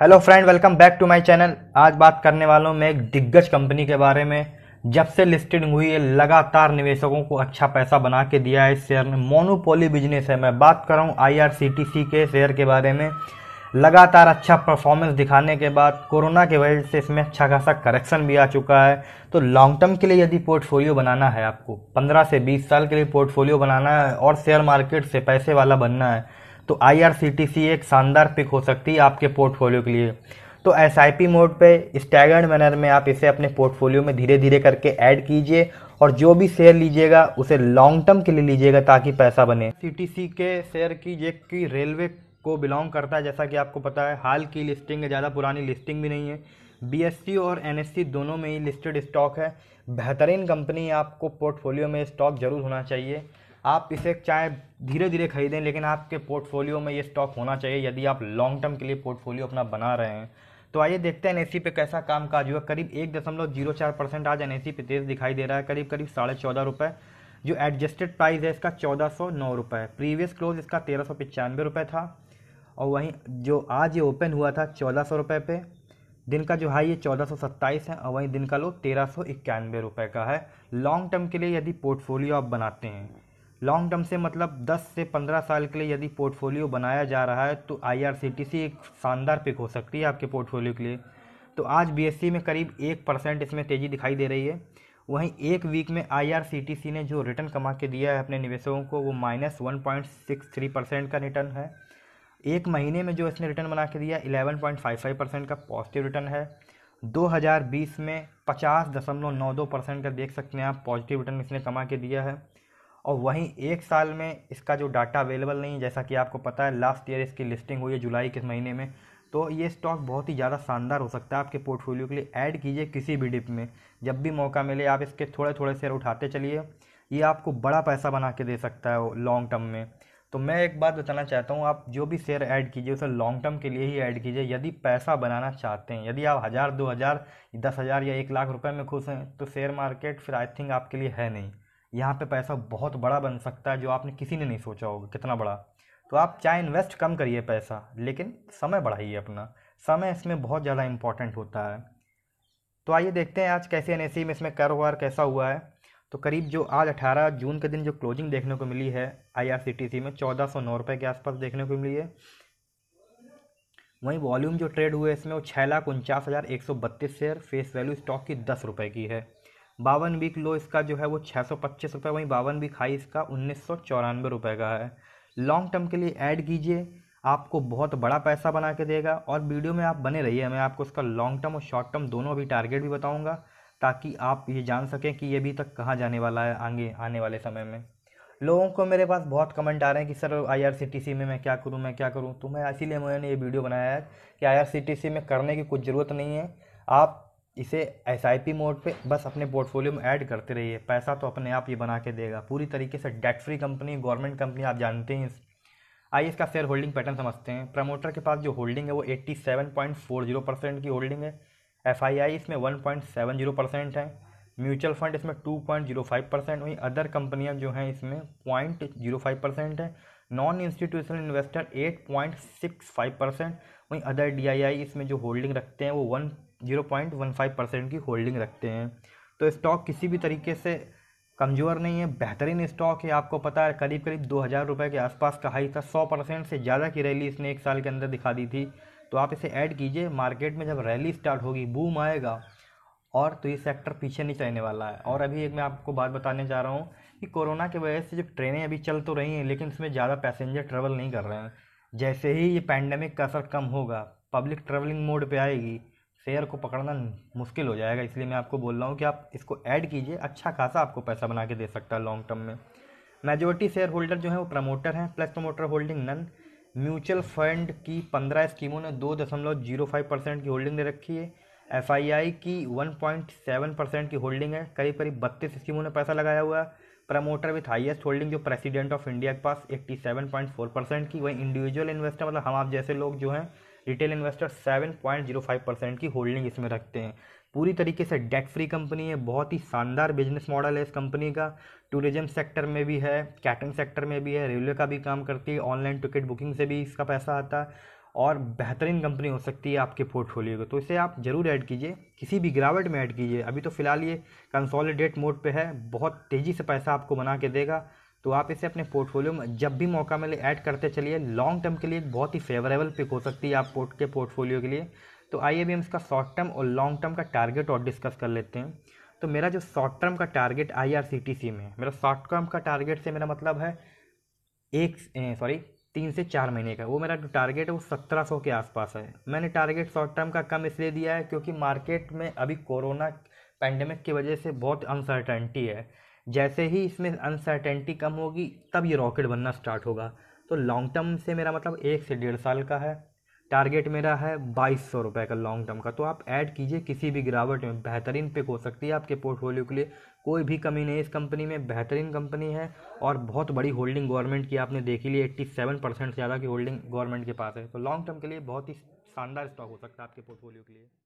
hello friend welcome back to my channel आज बात करने वाला हूँ मैं एक दिग्गज कंपनी के बारे में जब से लिस्टेड हुई है लगातार निवेशकों को अच्छा पैसा बना के दिया है इस शेयर ने मोनोपोली बिजनेस है मैं बात कर रहा हूँ आईआरसीटीसी के शेयर के बारे में लगातार अच्छा परफॉर्मेंस दिखाने के बाद कोरोना के वजह से इसमें अच्छा खासा करेक्शन भी आ चुका है तो लॉन्ग टर्म के लिए यदि पोर्टफोलियो बनाना है आपको 15 से 20 साल के लिए पोर्टफोलियो बनाना है और शेयर मार्केट से पैसे वाला बनना है तो आई एक शानदार पिक हो सकती है आपके पोर्टफोलियो के लिए तो एस आई पी मोड पे स्टैगर्ड मैनर में आप इसे अपने पोर्टफोलियो में धीरे धीरे करके ऐड कीजिए और जो भी शेयर लीजिएगा उसे लॉन्ग टर्म के लिए लीजिएगा ताकि पैसा बने सी के शेयर की जे की रेलवे को बिलोंग करता है जैसा कि आपको पता है हाल की लिस्टिंग है ज़्यादा पुरानी लिस्टिंग भी नहीं है बी और एन दोनों में ही लिस्टेड स्टॉक है बेहतरीन कंपनी आपको पोर्टफोलियो में स्टॉक ज़रूर होना चाहिए आप इसे चाहे धीरे धीरे खरीदें लेकिन आपके पोर्टफोलियो में ये स्टॉक होना चाहिए यदि आप लॉन्ग टर्म के लिए पोर्टफोलियो अपना बना रहे हैं तो आइए देखते हैं एन पे कैसा काम काज हुआ करीब एक दशमलव जीरो चार परसेंट आज एन पे तेज़ दिखाई दे रहा है करीब करीब साढ़े चौदह रुपये जो एडजस्टेड प्राइस है इसका चौदह सौ नौ रुपये प्रीवियस क्लोज इसका तेरह सौ पचानवे रुपये था और वहीं जो आज ये ओपन हुआ था चौदह सौ रुपये पे दिन का जो हाई ये चौदह सौ सत्ताईस है और वहीं दिन का लो तेरह सौ इक्यानवे रुपये का है लॉन्ग टर्म के लिए यदि पोर्टफोलियो आप बनाते हैं लॉन्ग टर्म से मतलब 10 से 15 साल के लिए यदि पोर्टफोलियो बनाया जा रहा है तो आईआरसीटीसी एक शानदार पिक हो सकती है आपके पोर्टफोलियो के लिए तो आज बीएससी e में करीब एक परसेंट इसमें तेज़ी दिखाई दे रही है वहीं एक वीक में आईआरसीटीसी ने जो रिटर्न कमा के दिया है अपने निवेशकों को वो minus one point six three percent का रिटर्न है एक महीने में जो इसने रिटर्न बना के दिया eleven point five five percent का पॉजिटिव रिटर्न है 2020 में पचास दशमलव नौ दो परसेंट का देख सकते हैं आप पॉजिटिव रिटर्न इसने कमा के दिया है और वहीं एक साल में इसका जो डाटा अवेलेबल नहीं है जैसा कि आपको पता है लास्ट ईयर इसकी लिस्टिंग हुई है जुलाई के महीने में तो ये स्टॉक बहुत ही ज़्यादा शानदार हो सकता है आपके पोर्टफोलियो के लिए ऐड कीजिए किसी भी डिप में जब भी मौका मिले आप इसके थोड़े थोड़े शेयर उठाते चलिए ये आपको बड़ा पैसा बना के दे सकता है वो लॉन्ग टर्म में तो मैं एक बात बताना चाहता हूँ आप जो भी शेयर ऐड कीजिए उसे लॉन्ग टर्म के लिए ही ऐड कीजिए यदि पैसा बनाना चाहते हैं यदि आप हज़ार दो हज़ार दस हज़ार या एक लाख रुपए में खुश हैं तो शेयर मार्केट फिर आई थिंक आपके लिए है नहीं यहाँ पे पैसा बहुत बड़ा बन सकता है जो आपने किसी ने नहीं सोचा होगा कितना बड़ा तो आप चाहे इन्वेस्ट कम करिए पैसा लेकिन समय बढ़ाइए अपना समय इसमें बहुत ज़्यादा इम्पॉर्टेंट होता है तो आइए देखते हैं आज कैसे एन में इसमें कारोबार कैसा हुआ है तो करीब जो आज 18 जून के दिन जो क्लोजिंग देखने को मिली है आई में चौदह सौ नौ रुपये के आसपास देखने को मिली है वहीं वॉल्यूम जो ट्रेड हुए इसमें वो छः लाख उनचास हज़ार एक सौ बत्तीस शेयर फेस वैल्यू स्टॉक की दस रुपये की है बावन वीक लो इसका जो है वो छः सौ पच्चीस रुपये वहीं बावन वीक हाई इसका उन्नीस सौ चौरानवे रुपये का है लॉन्ग टर्म के लिए ऐड कीजिए आपको बहुत बड़ा पैसा बना के देगा और वीडियो में आप बने रहिए मैं आपको उसका लॉन्ग टर्म और शॉर्ट टर्म दोनों अभी टारगेट भी बताऊँगा ताकि आप ये जान सकें कि ये अभी तक कहाँ जाने वाला है आगे आने वाले समय में लोगों को मेरे पास बहुत कमेंट आ रहे हैं कि सर आईआरसीटीसी में मैं क्या करूं मैं क्या करूं तो मैं इसीलिए मैंने ये वीडियो बनाया है कि आईआरसीटीसी में करने की कुछ ज़रूरत नहीं है आप इसे एस आई पी मोड पे बस अपने पोर्टफोलियो में ऐड करते रहिए पैसा तो अपने आप ये बना के देगा पूरी तरीके से debt free company government company आप जानते हैं आइए इसका शेयर होल्डिंग पैटर्न समझते हैं प्रमोटर के पास जो होल्डिंग है वो 87.40 परसेंट की होल्डिंग है एफ इसमें 1.70 परसेंट है म्यूचुअल फंड इसमें 2.05 परसेंट वहीं अदर कंपनियां जो हैं इसमें 0.05 परसेंट है नॉन इंस्टीट्यूशनल इन्वेस्टर 8.65 परसेंट वहीं अदर डी इसमें जो होल्डिंग रखते हैं वो one zero point one five percent की होल्डिंग रखते हैं तो स्टॉक किसी भी तरीके से कमज़ोर नहीं है बेहतरीन स्टॉक है आपको पता है करीब करीब दो हज़ार रुपये के आसपास का हाई था सौ परसेंट से ज़्यादा की रैली इसने एक साल के अंदर दिखा दी थी तो आप इसे ऐड कीजिए मार्केट में जब रैली स्टार्ट होगी बूम आएगा और तो ये सेक्टर पीछे नहीं चलने वाला है और अभी एक मैं आपको बात बताने जा रहा हूँ कि कोरोना की वजह से जब ट्रेनें अभी चल तो रही हैं लेकिन इसमें ज़्यादा पैसेंजर ट्रेवल नहीं कर रहे हैं जैसे ही ये पैंडमिक का असर कम होगा पब्लिक ट्रेवलिंग मोड पे आएगी शेयर को पकड़ना मुश्किल हो जाएगा इसलिए मैं आपको बोल रहा हूँ कि आप इसको ऐड कीजिए अच्छा खासा आपको पैसा बना के दे सकता है लॉन्ग टर्म में मेजोरिटी शेयर होल्डर जो है वो प्रमोटर हैं plus promoter holding non mutual fund की पंद्रह स्कीमों ने दो दशमलव जीरो फाइव परसेंट की होल्डिंग दे रखी है एफ की वन पॉइंट सेवन परसेंट की होल्डिंग है करीब करीब बत्तीस स्कीमों ने पैसा लगाया हुआ है प्रमोटर विथ हाइएस्ट होल्डिंग जो प्रेसिडेंट ऑफ इंडिया के पास 87.4 परसेंट की वही इंडिविजुअल इन्वेस्टर मतलब हम आप जैसे लोग जो हैं रिटेल इन्वेस्टर 7.05 परसेंट की होल्डिंग इसमें रखते हैं पूरी तरीके से डेट फ्री कंपनी है बहुत ही शानदार बिजनेस मॉडल है इस कंपनी का टूरिज्म सेक्टर में भी है कैटरिंग सेक्टर में भी है रेलवे का भी काम करती है ऑनलाइन टिकट बुकिंग से भी इसका पैसा आता है और बेहतरीन कंपनी हो सकती है आपके पोर्टफोलियो को तो इसे आप ज़रूर ऐड कीजिए किसी भी गिरावट में ऐड कीजिए अभी तो फ़िलहाल ये कंसोलिडेट मोड पे है बहुत तेज़ी से पैसा आपको बना के देगा तो आप इसे अपने पोर्टफोलियो में जब भी मौका मिले ऐड करते चलिए लॉन्ग टर्म के लिए बहुत ही फेवरेबल पिक हो सकती है आप पोर्ट के पोर्टफोलियो के लिए तो आइए भी हम इसका शॉर्ट टर्म और लॉन्ग टर्म का टारगेट और डिस्कस कर लेते हैं तो मेरा जो शॉर्ट टर्म का टारगेट आई में मेरा शॉर्ट टर्म का टारगेट से मेरा मतलब है एक सॉरी तीन से चार महीने का वो मेरा जो टारगेट है वो सत्रह सौ के आसपास है मैंने टारगेट शॉर्ट टर्म का कम इसलिए दिया है क्योंकि मार्केट में अभी कोरोना पैंडमिक की वजह से बहुत अनसर्टेंटी है जैसे ही इसमें अनसर्टेंटी कम होगी तब ये रॉकेट बनना स्टार्ट होगा तो लॉन्ग टर्म से मेरा मतलब एक से डेढ़ साल का है टारगेट मेरा है बाईस सौ रुपये का लॉन्ग टर्म का तो आप ऐड कीजिए किसी भी गिरावट में बेहतरीन पिक हो सकती है आपके पोर्टफोलियो के लिए कोई भी कमी नहीं इस कंपनी में बेहतरीन कंपनी है और बहुत बड़ी होल्डिंग गवर्नमेंट की आपने देखी ली एट्टी सेवन परसेंट से ज़्यादा की होल्डिंग गवर्नमेंट के पास है तो लॉन्ग टर्म के लिए बहुत ही शानदार स्टॉक हो सकता है आपके पोर्टफोलियो के लिए